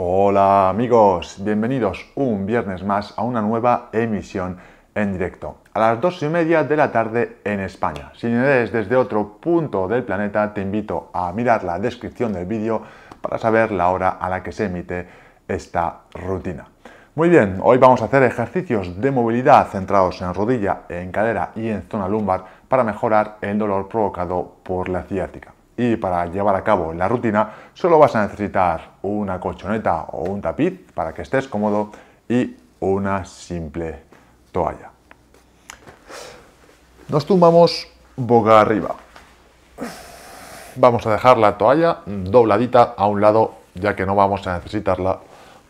Hola amigos, bienvenidos un viernes más a una nueva emisión en directo a las dos y media de la tarde en España. Si no eres desde otro punto del planeta, te invito a mirar la descripción del vídeo para saber la hora a la que se emite esta rutina. Muy bien, hoy vamos a hacer ejercicios de movilidad centrados en rodilla, en cadera y en zona lumbar para mejorar el dolor provocado por la ciática y para llevar a cabo la rutina solo vas a necesitar una colchoneta o un tapiz para que estés cómodo y una simple toalla. Nos tumbamos boca arriba. Vamos a dejar la toalla dobladita a un lado ya que no vamos a necesitarla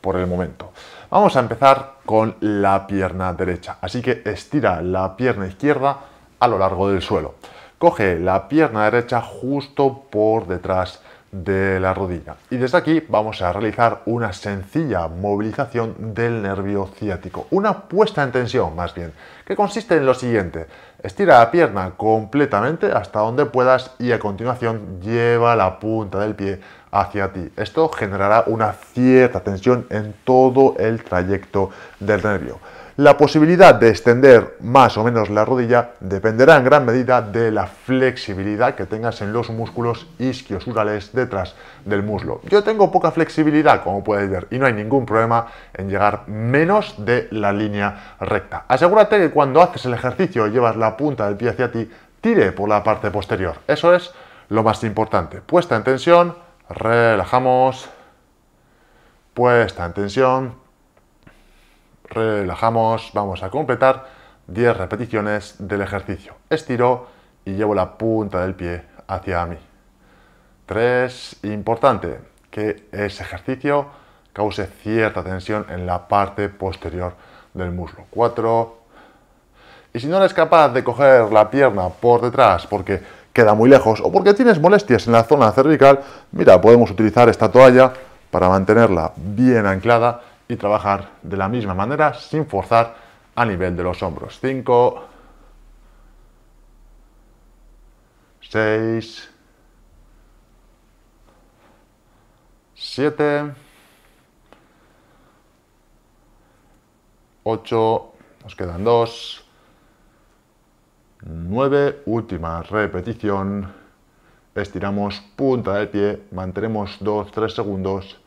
por el momento. Vamos a empezar con la pierna derecha, así que estira la pierna izquierda a lo largo del suelo coge la pierna derecha justo por detrás de la rodilla. Y desde aquí vamos a realizar una sencilla movilización del nervio ciático, una puesta en tensión más bien, que consiste en lo siguiente. Estira la pierna completamente hasta donde puedas y a continuación lleva la punta del pie hacia ti. Esto generará una cierta tensión en todo el trayecto del nervio. La posibilidad de extender más o menos la rodilla dependerá en gran medida de la flexibilidad que tengas en los músculos isquiosurales detrás del muslo. Yo tengo poca flexibilidad, como puedes ver, y no hay ningún problema en llegar menos de la línea recta. Asegúrate que cuando haces el ejercicio y llevas la punta del pie hacia ti, tire por la parte posterior. Eso es lo más importante. Puesta en tensión, relajamos. Puesta en tensión, relajamos, vamos a completar 10 repeticiones del ejercicio. Estiro y llevo la punta del pie hacia mí. 3. Importante que ese ejercicio cause cierta tensión en la parte posterior del muslo. 4. Y si no eres capaz de coger la pierna por detrás porque queda muy lejos o porque tienes molestias en la zona cervical, mira, podemos utilizar esta toalla para mantenerla bien anclada y trabajar de la misma manera sin forzar a nivel de los hombros. 5, 6, 7, 8, nos quedan 2, 9, última repetición, estiramos punta del pie, mantenemos 2-3 segundos,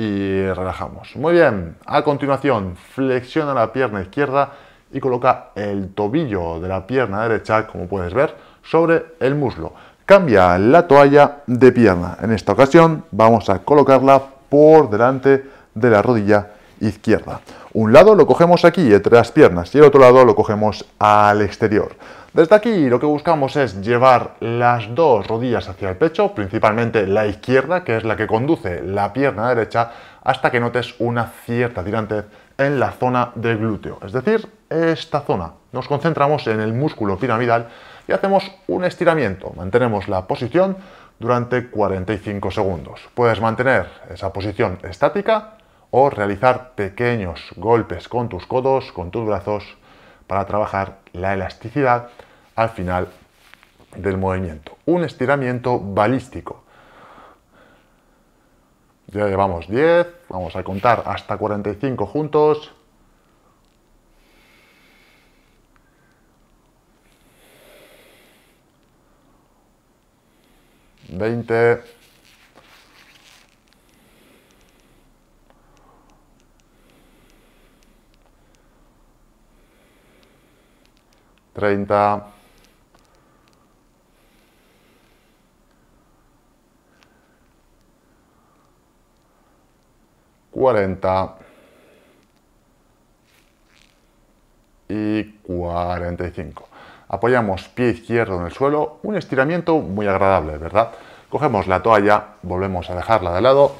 y relajamos. Muy bien, a continuación flexiona la pierna izquierda y coloca el tobillo de la pierna derecha, como puedes ver, sobre el muslo. Cambia la toalla de pierna. En esta ocasión vamos a colocarla por delante de la rodilla izquierda. Un lado lo cogemos aquí entre las piernas y el otro lado lo cogemos al exterior. Desde aquí lo que buscamos es llevar las dos rodillas hacia el pecho, principalmente la izquierda, que es la que conduce la pierna derecha, hasta que notes una cierta tirantez en la zona del glúteo, es decir, esta zona. Nos concentramos en el músculo piramidal y hacemos un estiramiento. Mantenemos la posición durante 45 segundos. Puedes mantener esa posición estática o realizar pequeños golpes con tus codos, con tus brazos, para trabajar la elasticidad al final del movimiento. Un estiramiento balístico. Ya llevamos 10, vamos a contar hasta 45 juntos. 20. 30, 40 y 45. Apoyamos pie izquierdo en el suelo, un estiramiento muy agradable, ¿verdad? Cogemos la toalla, volvemos a dejarla de lado,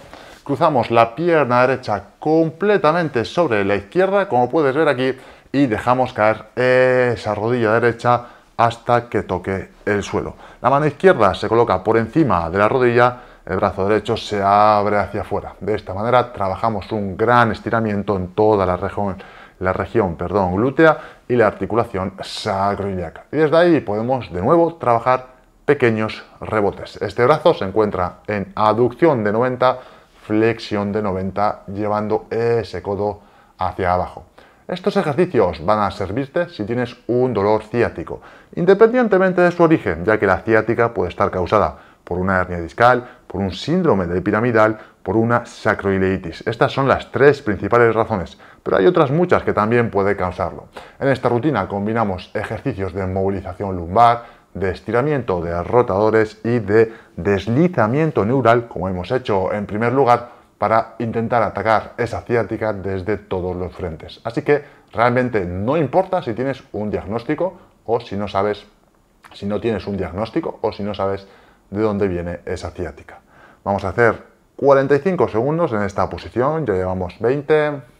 cruzamos la pierna derecha completamente sobre la izquierda, como puedes ver aquí, y dejamos caer esa rodilla derecha hasta que toque el suelo. La mano izquierda se coloca por encima de la rodilla, el brazo derecho se abre hacia afuera. De esta manera trabajamos un gran estiramiento en toda la región, la región perdón, glútea y la articulación sacroiliaca. Y desde ahí podemos de nuevo trabajar pequeños rebotes. Este brazo se encuentra en aducción de 90, flexión de 90, llevando ese codo hacia abajo. Estos ejercicios van a servirte si tienes un dolor ciático, independientemente de su origen, ya que la ciática puede estar causada por una hernia discal, por un síndrome de piramidal, por una sacroileitis. Estas son las tres principales razones, pero hay otras muchas que también puede causarlo. En esta rutina combinamos ejercicios de movilización lumbar, de estiramiento de rotadores y de deslizamiento neural, como hemos hecho en primer lugar para intentar atacar esa ciática desde todos los frentes. Así que realmente no importa si tienes un diagnóstico o si no sabes, si no tienes un diagnóstico o si no sabes de dónde viene esa ciática. Vamos a hacer 45 segundos en esta posición, ya llevamos 20.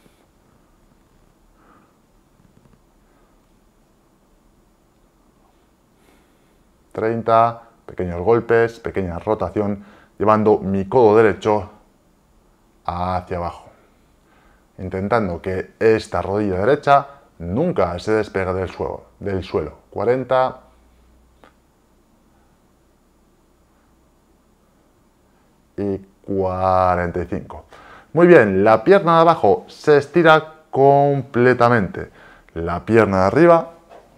...30, pequeños golpes, pequeña rotación, llevando mi codo derecho hacia abajo, intentando que esta rodilla derecha nunca se despegue del suelo. Del suelo. 40, 45. Muy bien, la pierna de abajo se estira completamente. La pierna de arriba,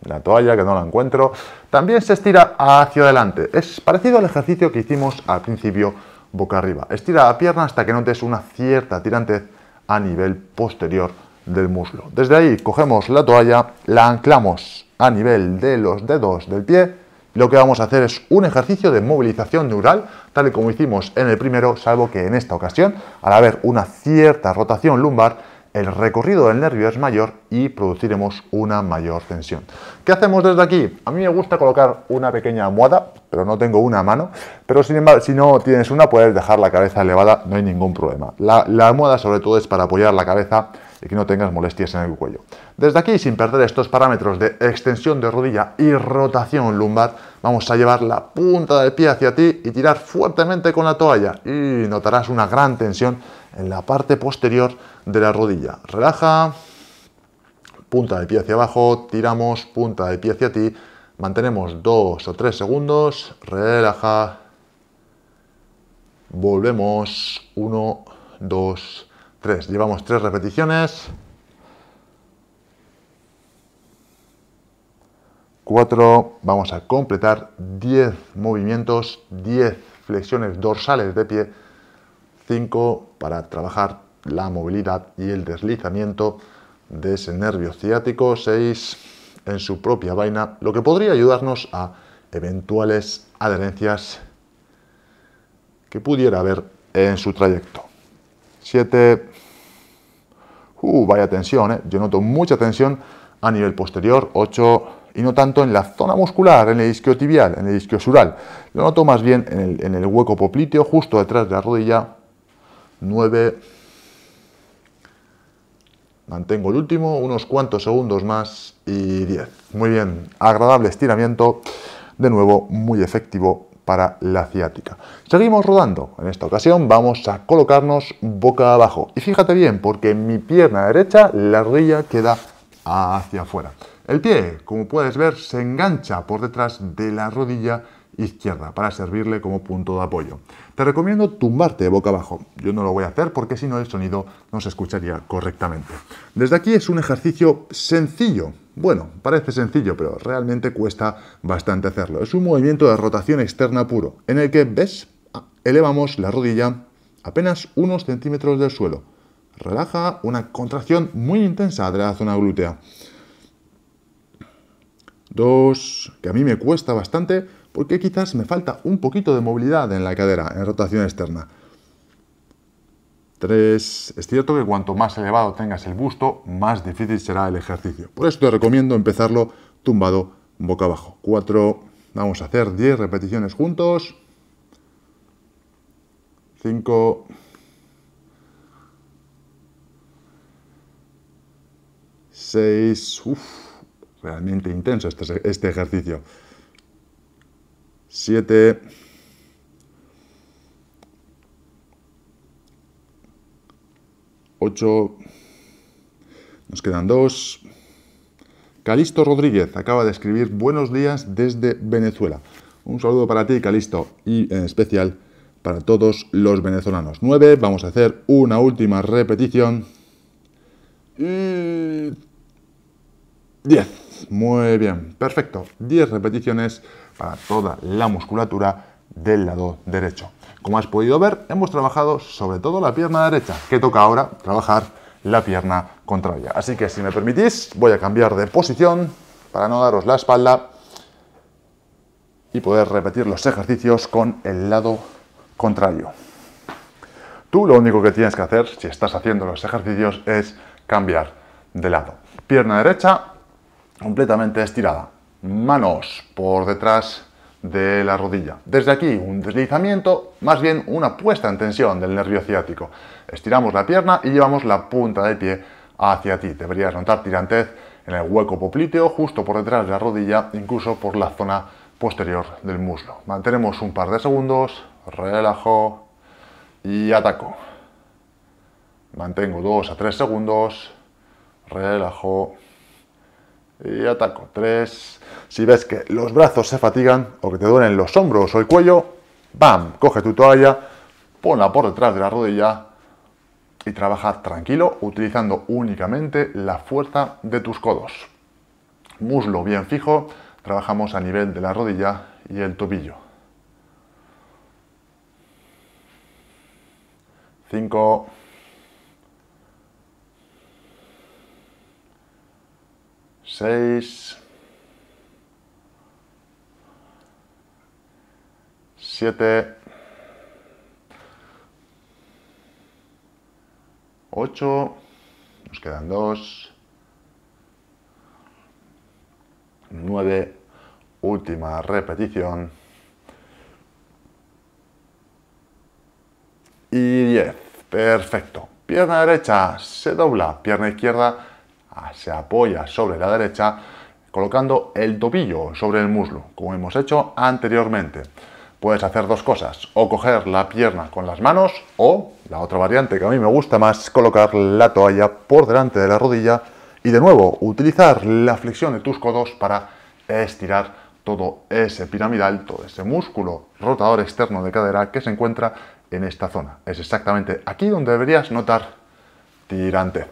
la toalla que no la encuentro, también se estira hacia adelante. Es parecido al ejercicio que hicimos al principio boca arriba. Estira la pierna hasta que notes una cierta tirantez a nivel posterior del muslo. Desde ahí cogemos la toalla, la anclamos a nivel de los dedos del pie. Lo que vamos a hacer es un ejercicio de movilización neural, tal y como hicimos en el primero, salvo que en esta ocasión, al haber una cierta rotación lumbar, el recorrido del nervio es mayor y produciremos una mayor tensión. ¿Qué hacemos desde aquí? A mí me gusta colocar una pequeña almohada, pero no tengo una a mano, pero sin embargo, si no tienes una puedes dejar la cabeza elevada, no hay ningún problema. La, la almohada sobre todo es para apoyar la cabeza y que no tengas molestias en el cuello. Desde aquí, sin perder estos parámetros de extensión de rodilla y rotación lumbar, vamos a llevar la punta del pie hacia ti y tirar fuertemente con la toalla y notarás una gran tensión en la parte posterior de la rodilla. Relaja, punta de pie hacia abajo, tiramos, punta de pie hacia ti, mantenemos dos o tres segundos, relaja, volvemos, 1, 2, 3. Llevamos tres repeticiones. 4, vamos a completar 10 movimientos, 10 flexiones dorsales de pie, 5 para trabajar la movilidad y el deslizamiento de ese nervio ciático 6 en su propia vaina, lo que podría ayudarnos a eventuales adherencias que pudiera haber en su trayecto. 7. Uh, vaya tensión, ¿eh? yo noto mucha tensión a nivel posterior. 8. Y no tanto en la zona muscular, en el tibial, en el sural. Lo noto más bien en el, en el hueco popliteo, justo detrás de la rodilla. 9 Mantengo el último, unos cuantos segundos más y 10. Muy bien, agradable estiramiento, de nuevo muy efectivo para la ciática. Seguimos rodando, en esta ocasión vamos a colocarnos boca abajo. Y fíjate bien, porque en mi pierna derecha la rodilla queda hacia afuera. El pie, como puedes ver, se engancha por detrás de la rodilla izquierda para servirle como punto de apoyo. Te recomiendo tumbarte boca abajo. Yo no lo voy a hacer porque si no el sonido no se escucharía correctamente. Desde aquí es un ejercicio sencillo. Bueno, parece sencillo, pero realmente cuesta bastante hacerlo. Es un movimiento de rotación externa puro, en el que, ¿ves? Elevamos la rodilla apenas unos centímetros del suelo. Relaja una contracción muy intensa de la zona glútea. Dos, que a mí me cuesta bastante, porque quizás me falta un poquito de movilidad en la cadera, en rotación externa. 3. Es cierto que cuanto más elevado tengas el busto, más difícil será el ejercicio. Por eso te recomiendo empezarlo tumbado boca abajo. 4. Vamos a hacer 10 repeticiones juntos. 5. 6. realmente intenso este, este ejercicio. 7. Ocho. Nos quedan dos. Calisto Rodríguez acaba de escribir buenos días desde Venezuela. Un saludo para ti, Calisto, y en especial para todos los venezolanos. Nueve, Vamos a hacer una última repetición. Y... Diez. Muy bien, perfecto. 10 repeticiones para toda la musculatura del lado derecho. Como has podido ver, hemos trabajado sobre todo la pierna derecha, que toca ahora trabajar la pierna contraria. Así que si me permitís, voy a cambiar de posición para no daros la espalda y poder repetir los ejercicios con el lado contrario. Tú lo único que tienes que hacer si estás haciendo los ejercicios es cambiar de lado. Pierna derecha, completamente estirada. Manos por detrás de la rodilla. Desde aquí un deslizamiento, más bien una puesta en tensión del nervio ciático. Estiramos la pierna y llevamos la punta del pie hacia ti. Deberías notar tirantez en el hueco popliteo, justo por detrás de la rodilla, incluso por la zona posterior del muslo. Mantenemos un par de segundos, relajo y ataco. Mantengo dos a 3 segundos, relajo y ataco. 3. Si ves que los brazos se fatigan o que te duelen los hombros o el cuello, ¡bam! Coge tu toalla, ponla por detrás de la rodilla y trabaja tranquilo utilizando únicamente la fuerza de tus codos. Muslo bien fijo, trabajamos a nivel de la rodilla y el tobillo. 5 6, 7, 8, nos quedan 2, 9, última repetición y 10, perfecto. Pierna derecha se dobla, pierna izquierda Ah, se apoya sobre la derecha colocando el tobillo sobre el muslo, como hemos hecho anteriormente. Puedes hacer dos cosas, o coger la pierna con las manos o, la otra variante que a mí me gusta más, colocar la toalla por delante de la rodilla y de nuevo utilizar la flexión de tus codos para estirar todo ese piramidal, todo ese músculo rotador externo de cadera que se encuentra en esta zona. Es exactamente aquí donde deberías notar tirante.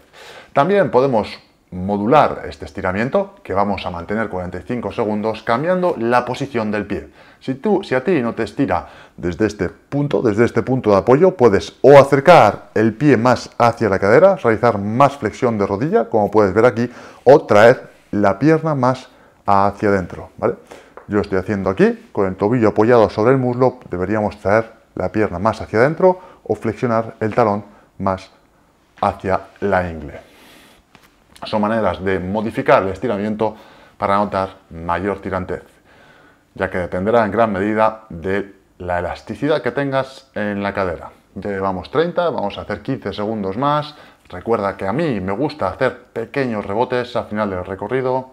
También podemos modular este estiramiento, que vamos a mantener 45 segundos, cambiando la posición del pie. Si, tú, si a ti no te estira desde este punto, desde este punto de apoyo, puedes o acercar el pie más hacia la cadera, realizar más flexión de rodilla, como puedes ver aquí, o traer la pierna más hacia adentro, ¿vale? Yo estoy haciendo aquí, con el tobillo apoyado sobre el muslo, deberíamos traer la pierna más hacia adentro o flexionar el talón más hacia la ingle son maneras de modificar el estiramiento para notar mayor tirantez, ya que dependerá en gran medida de la elasticidad que tengas en la cadera. Ya llevamos 30, vamos a hacer 15 segundos más. Recuerda que a mí me gusta hacer pequeños rebotes al final del recorrido.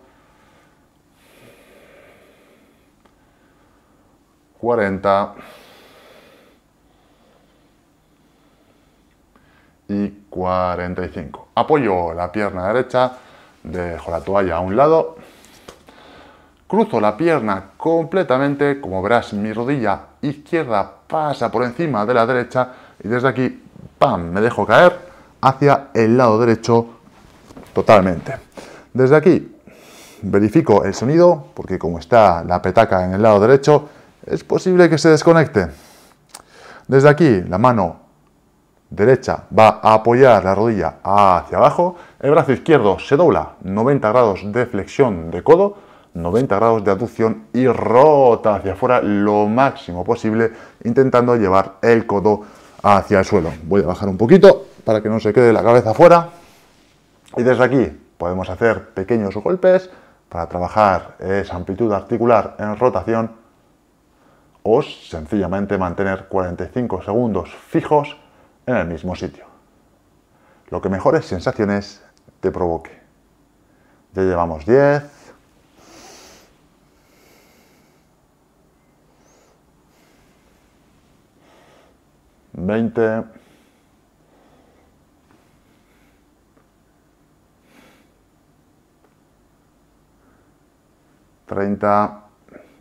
40. y 45. Apoyo la pierna derecha, dejo la toalla a un lado, cruzo la pierna completamente, como verás mi rodilla izquierda pasa por encima de la derecha y desde aquí, ¡pam!, me dejo caer hacia el lado derecho totalmente. Desde aquí verifico el sonido, porque como está la petaca en el lado derecho, es posible que se desconecte. Desde aquí, la mano derecha va a apoyar la rodilla hacia abajo, el brazo izquierdo se dobla 90 grados de flexión de codo, 90 grados de aducción y rota hacia afuera lo máximo posible, intentando llevar el codo hacia el suelo. Voy a bajar un poquito para que no se quede la cabeza afuera. Y desde aquí podemos hacer pequeños golpes para trabajar esa amplitud articular en rotación o sencillamente mantener 45 segundos fijos en el mismo sitio. Lo que mejores sensaciones te provoque. Ya llevamos 10. Veinte. Treinta.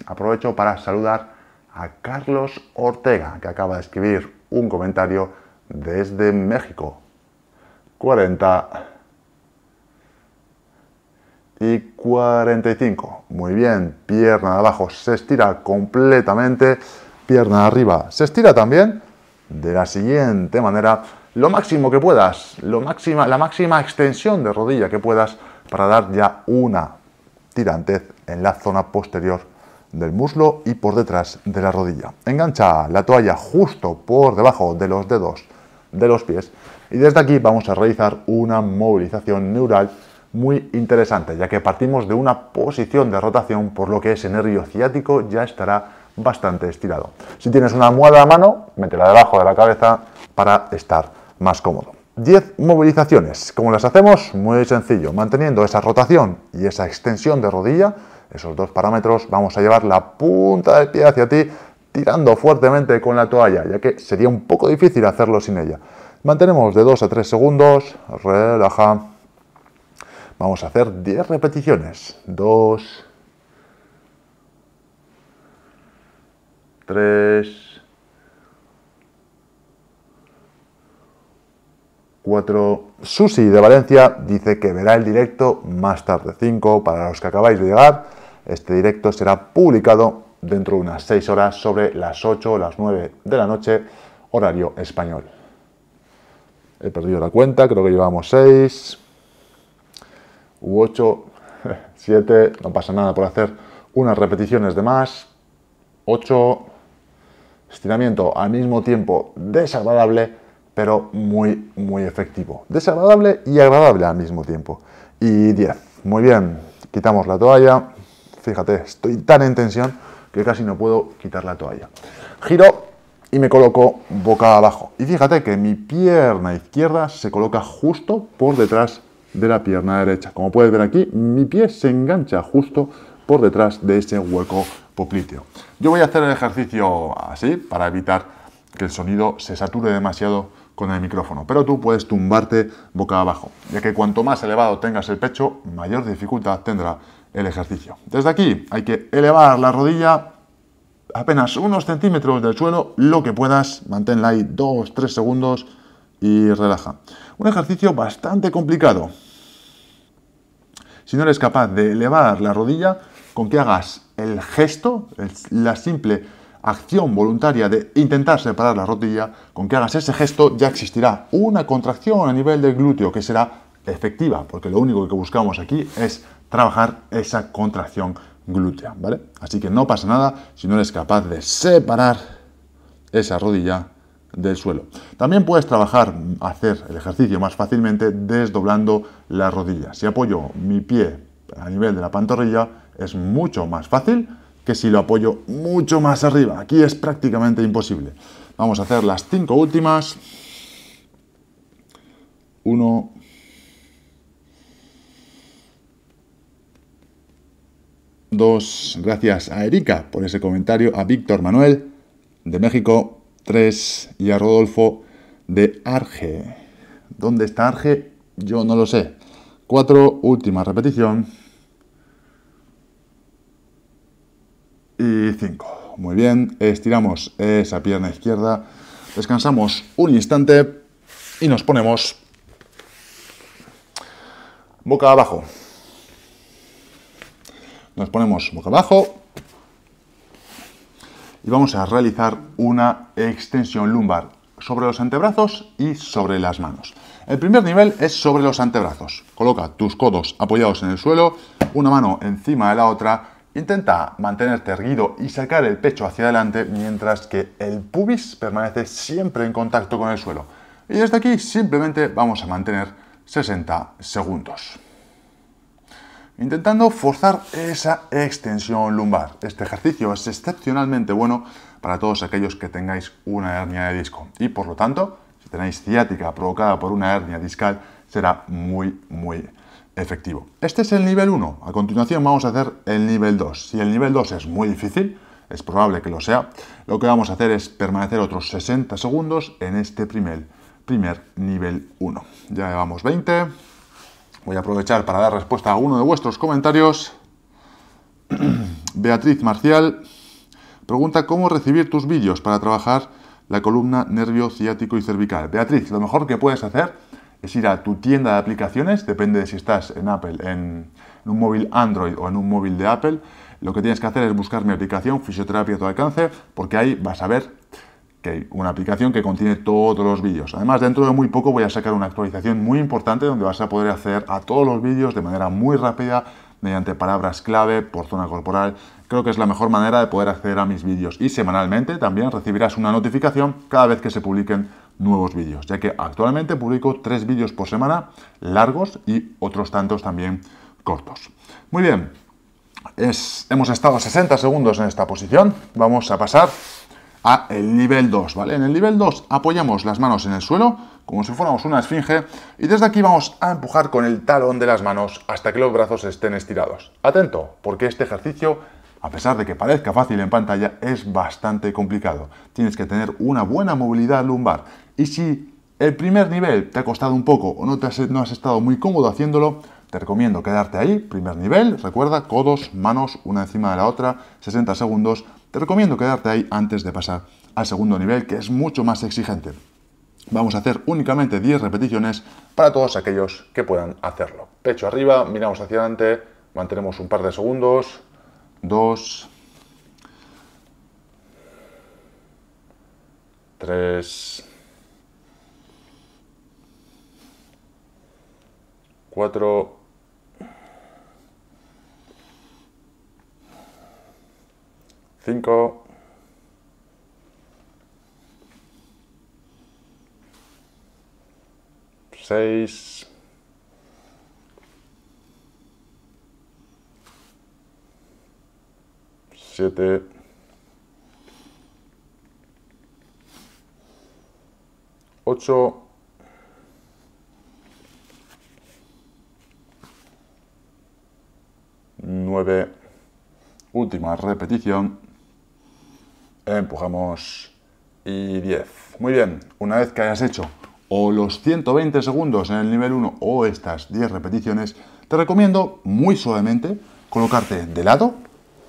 Aprovecho para saludar a Carlos Ortega, que acaba de escribir un comentario desde México. 40 y 45. Muy bien, pierna abajo se estira completamente, pierna arriba se estira también. De la siguiente manera, lo máximo que puedas, lo máxima, la máxima extensión de rodilla que puedas para dar ya una tirantez en la zona posterior del muslo y por detrás de la rodilla. Engancha la toalla justo por debajo de los dedos de los pies. Y desde aquí vamos a realizar una movilización neural muy interesante, ya que partimos de una posición de rotación, por lo que ese nervio ciático ya estará bastante estirado. Si tienes una almohada a mano, métela debajo de la cabeza para estar más cómodo. 10 movilizaciones. ¿Cómo las hacemos? Muy sencillo. Manteniendo esa rotación y esa extensión de rodilla, esos dos parámetros, vamos a llevar la punta del pie hacia ti tirando fuertemente con la toalla, ya que sería un poco difícil hacerlo sin ella. Mantenemos de 2 a 3 segundos, relaja. Vamos a hacer 10 repeticiones. 2, 3, 4. Susi de Valencia dice que verá el directo más tarde. 5. Para los que acabáis de llegar, este directo será publicado dentro de unas 6 horas sobre las 8 o las 9 de la noche, horario español. He perdido la cuenta, creo que llevamos 6 u 8, 7, no pasa nada por hacer unas repeticiones de más, 8, estiramiento al mismo tiempo desagradable, pero muy, muy efectivo. Desagradable y agradable al mismo tiempo. Y 10, muy bien, quitamos la toalla, fíjate, estoy tan en tensión que casi no puedo quitar la toalla. Giro y me coloco boca abajo. Y fíjate que mi pierna izquierda se coloca justo por detrás de la pierna derecha. Como puedes ver aquí, mi pie se engancha justo por detrás de ese hueco popliteo. Yo voy a hacer el ejercicio así para evitar que el sonido se sature demasiado con el micrófono, pero tú puedes tumbarte boca abajo, ya que cuanto más elevado tengas el pecho, mayor dificultad tendrá el ejercicio. Desde aquí hay que elevar la rodilla apenas unos centímetros del suelo, lo que puedas, manténla ahí 2-3 segundos y relaja. Un ejercicio bastante complicado. Si no eres capaz de elevar la rodilla, con que hagas el gesto, la simple acción voluntaria de intentar separar la rodilla, con que hagas ese gesto ya existirá una contracción a nivel del glúteo que será efectiva, porque lo único que buscamos aquí es trabajar esa contracción glútea, ¿vale? Así que no pasa nada si no eres capaz de separar esa rodilla del suelo. También puedes trabajar, hacer el ejercicio más fácilmente desdoblando la rodilla. Si apoyo mi pie a nivel de la pantorrilla, es mucho más fácil que si lo apoyo mucho más arriba. Aquí es prácticamente imposible. Vamos a hacer las cinco últimas. Uno. Dos, gracias a Erika por ese comentario, a Víctor Manuel de México, tres, y a Rodolfo de Arge. ¿Dónde está Arge? Yo no lo sé. Cuatro, última repetición. Y cinco. Muy bien, estiramos esa pierna izquierda, descansamos un instante y nos ponemos boca abajo. Nos ponemos boca abajo y vamos a realizar una extensión lumbar sobre los antebrazos y sobre las manos. El primer nivel es sobre los antebrazos. Coloca tus codos apoyados en el suelo, una mano encima de la otra. Intenta mantenerte erguido y sacar el pecho hacia adelante mientras que el pubis permanece siempre en contacto con el suelo. Y desde aquí simplemente vamos a mantener 60 segundos intentando forzar esa extensión lumbar. Este ejercicio es excepcionalmente bueno para todos aquellos que tengáis una hernia de disco y por lo tanto, si tenéis ciática provocada por una hernia discal, será muy, muy efectivo. Este es el nivel 1. A continuación vamos a hacer el nivel 2. Si el nivel 2 es muy difícil, es probable que lo sea, lo que vamos a hacer es permanecer otros 60 segundos en este primer, primer nivel 1. Ya llevamos 20, Voy a aprovechar para dar respuesta a uno de vuestros comentarios. Beatriz Marcial pregunta cómo recibir tus vídeos para trabajar la columna nervio ciático y cervical. Beatriz, lo mejor que puedes hacer es ir a tu tienda de aplicaciones, depende de si estás en Apple, en, un móvil Android o en un móvil de Apple, lo que tienes que hacer es buscar mi aplicación Fisioterapia a tu alcance, porque ahí vas a ver que una aplicación que contiene todos los vídeos. Además, dentro de muy poco voy a sacar una actualización muy importante donde vas a poder hacer a todos los vídeos de manera muy rápida mediante palabras clave por zona corporal. Creo que es la mejor manera de poder acceder a mis vídeos y semanalmente también recibirás una notificación cada vez que se publiquen nuevos vídeos, ya que actualmente publico tres vídeos por semana largos y otros tantos también cortos. Muy bien, hemos estado 60 segundos en esta posición, vamos a pasar a el nivel 2, ¿vale? En el nivel 2 apoyamos las manos en el suelo, como si fuéramos una esfinge, y desde aquí vamos a empujar con el talón de las manos hasta que los brazos estén estirados. Atento, porque este ejercicio, a pesar de que parezca fácil en pantalla, es bastante complicado. Tienes que tener una buena movilidad lumbar, y si el primer nivel te ha costado un poco o no, te no has estado muy cómodo haciéndolo, te recomiendo quedarte ahí, primer nivel, recuerda, codos, manos una encima de la otra, 60 segundos, te recomiendo quedarte ahí antes de pasar al segundo nivel, que es mucho más exigente. Vamos a hacer únicamente 10 repeticiones para todos aquellos que puedan hacerlo. Pecho arriba, miramos hacia adelante, mantenemos un par de segundos, 2, 3, 4, ...cinco... Seis. Siete. Ocho. Nueve. Última repetición empujamos y 10. Muy bien, una vez que hayas hecho o los 120 segundos en el nivel 1 o estas 10 repeticiones, te recomiendo muy suavemente colocarte de lado.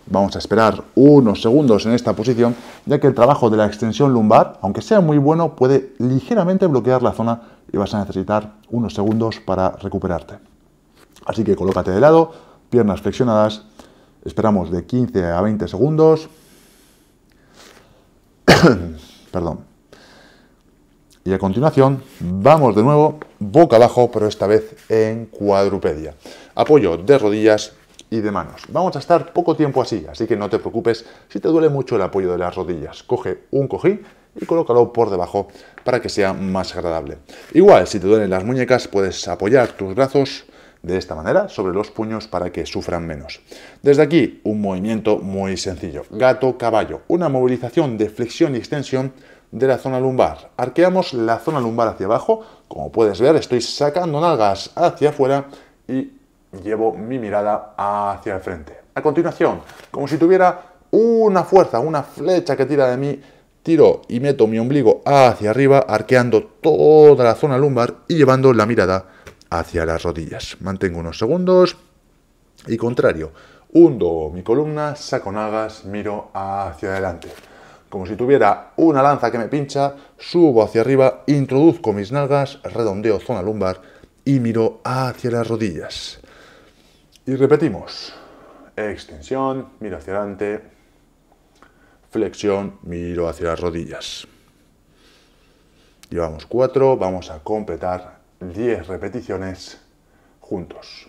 Vamos a esperar unos segundos en esta posición, ya que el trabajo de la extensión lumbar, aunque sea muy bueno, puede ligeramente bloquear la zona y vas a necesitar unos segundos para recuperarte. Así que colócate de lado, piernas flexionadas, esperamos de 15 a 20 segundos, Perdón. Y a continuación, vamos de nuevo boca abajo, pero esta vez en cuadrupedia. Apoyo de rodillas y de manos. Vamos a estar poco tiempo así, así que no te preocupes si te duele mucho el apoyo de las rodillas. Coge un cojín y colócalo por debajo para que sea más agradable. Igual, si te duelen las muñecas, puedes apoyar tus brazos de esta manera sobre los puños para que sufran menos. Desde aquí, un movimiento muy sencillo. Gato, caballo. Una movilización de flexión y extensión de la zona lumbar. Arqueamos la zona lumbar hacia abajo. Como puedes ver, estoy sacando nalgas hacia afuera y llevo mi mirada hacia el frente. A continuación, como si tuviera una fuerza, una flecha que tira de mí, tiro y meto mi ombligo hacia arriba, arqueando toda la zona lumbar y llevando la mirada hacia las rodillas. Mantengo unos segundos y contrario. Hundo mi columna, saco nagas, miro hacia adelante. Como si tuviera una lanza que me pincha, subo hacia arriba, introduzco mis nalgas, redondeo zona lumbar y miro hacia las rodillas. Y repetimos. Extensión, miro hacia adelante. Flexión, miro hacia las rodillas. Llevamos cuatro, vamos a completar 10 repeticiones juntos.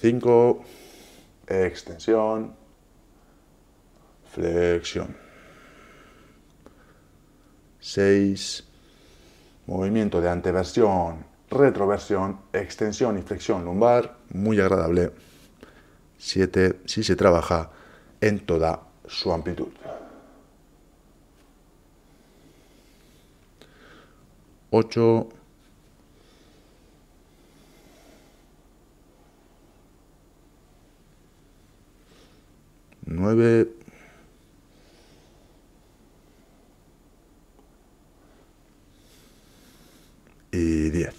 5, extensión, flexión. 6, movimiento de anteversión, retroversión, extensión y flexión lumbar, muy agradable. 7, si se trabaja en toda su amplitud. 8, 9, 10.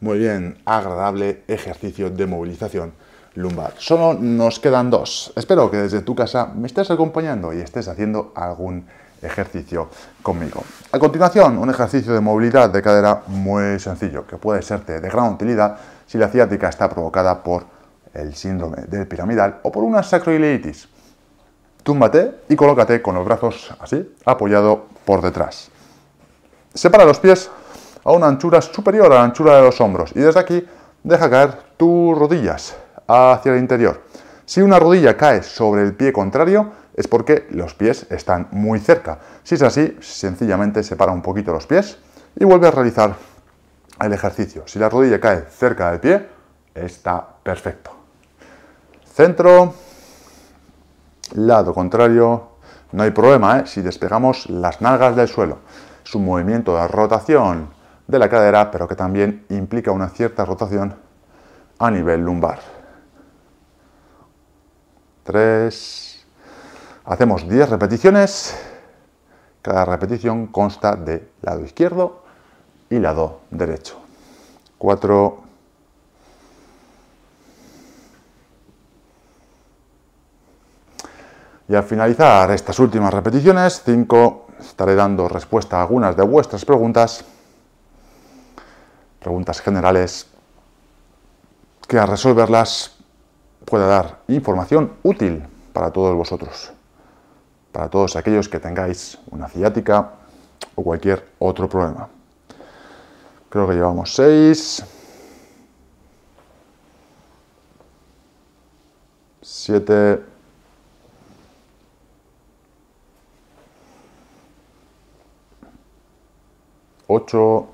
Muy bien, agradable ejercicio de movilización lumbar. Solo nos quedan dos. Espero que desde tu casa me estés acompañando y estés haciendo algún ejercicio conmigo. A continuación, un ejercicio de movilidad de cadera muy sencillo, que puede serte de gran utilidad si la ciática está provocada por el síndrome del piramidal o por una sacroiliitis. Túmbate y colócate con los brazos así, apoyado por detrás. Separa los pies a una anchura superior a la anchura de los hombros y desde aquí deja caer tus rodillas hacia el interior. Si una rodilla cae sobre el pie contrario, es porque los pies están muy cerca. Si es así, sencillamente separa un poquito los pies y vuelve a realizar el ejercicio. Si la rodilla cae cerca del pie, está perfecto. Centro, lado contrario, no hay problema ¿eh? si despegamos las nalgas del suelo. Es un movimiento de rotación de la cadera, pero que también implica una cierta rotación a nivel lumbar. Tres. Hacemos 10 repeticiones. Cada repetición consta de lado izquierdo y lado derecho. 4, Y al finalizar estas últimas repeticiones, 5, estaré dando respuesta a algunas de vuestras preguntas, preguntas generales, que al resolverlas pueda dar información útil para todos vosotros para todos aquellos que tengáis una ciática o cualquier otro problema. Creo que llevamos 6, 7, 8,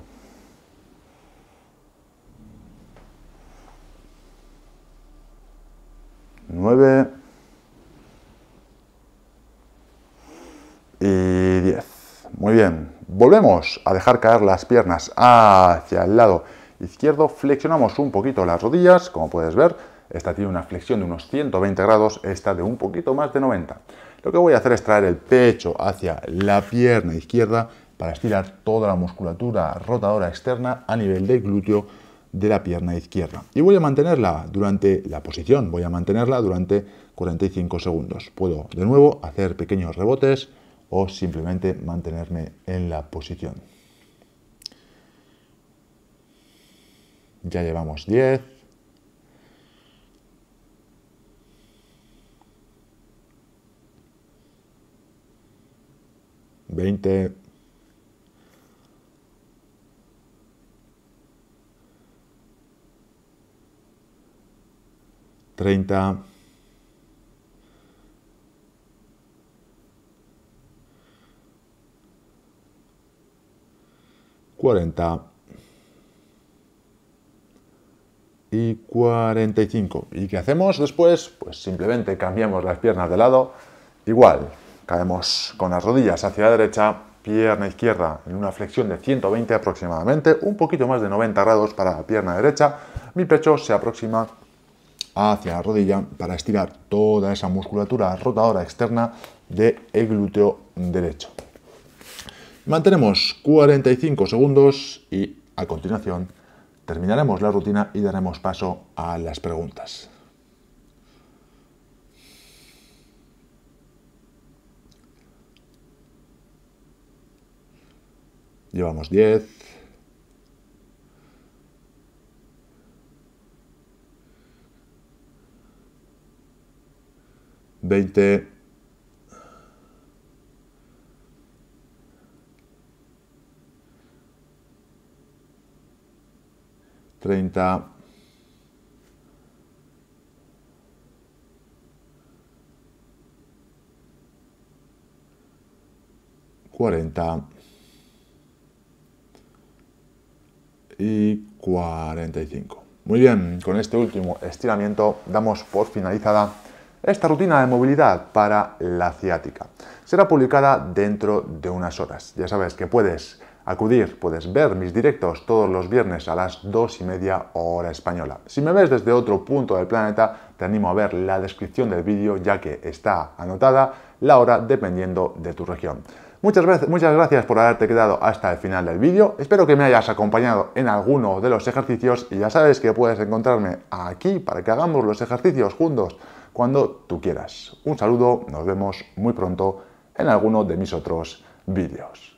9, y 10. Muy bien, volvemos a dejar caer las piernas hacia el lado izquierdo, flexionamos un poquito las rodillas, como puedes ver, esta tiene una flexión de unos 120 grados, esta de un poquito más de 90. Lo que voy a hacer es traer el pecho hacia la pierna izquierda para estirar toda la musculatura rotadora externa a nivel del glúteo de la pierna izquierda. Y voy a mantenerla durante la posición, voy a mantenerla durante 45 segundos. Puedo de nuevo hacer pequeños rebotes, o simplemente mantenerme en la posición. Ya llevamos 10. 20 30. 40 y 45. ¿Y qué hacemos después? Pues simplemente cambiamos las piernas de lado. Igual, caemos con las rodillas hacia la derecha, pierna izquierda en una flexión de 120 aproximadamente, un poquito más de 90 grados para la pierna derecha. Mi pecho se aproxima hacia la rodilla para estirar toda esa musculatura rotadora externa del el glúteo derecho. Mantenemos 45 segundos y a continuación terminaremos la rutina y daremos paso a las preguntas. Llevamos 10. Veinte. 30, 40 y 45. Muy bien, con este último estiramiento damos por finalizada esta rutina de movilidad para la ciática. Será publicada dentro de unas horas. Ya sabes que puedes acudir. Puedes ver mis directos todos los viernes a las 2 y media hora española. Si me ves desde otro punto del planeta, te animo a ver la descripción del vídeo ya que está anotada la hora dependiendo de tu región. Muchas, veces, muchas gracias por haberte quedado hasta el final del vídeo, espero que me hayas acompañado en alguno de los ejercicios y ya sabes que puedes encontrarme aquí para que hagamos los ejercicios juntos cuando tú quieras. Un saludo, nos vemos muy pronto en alguno de mis otros vídeos.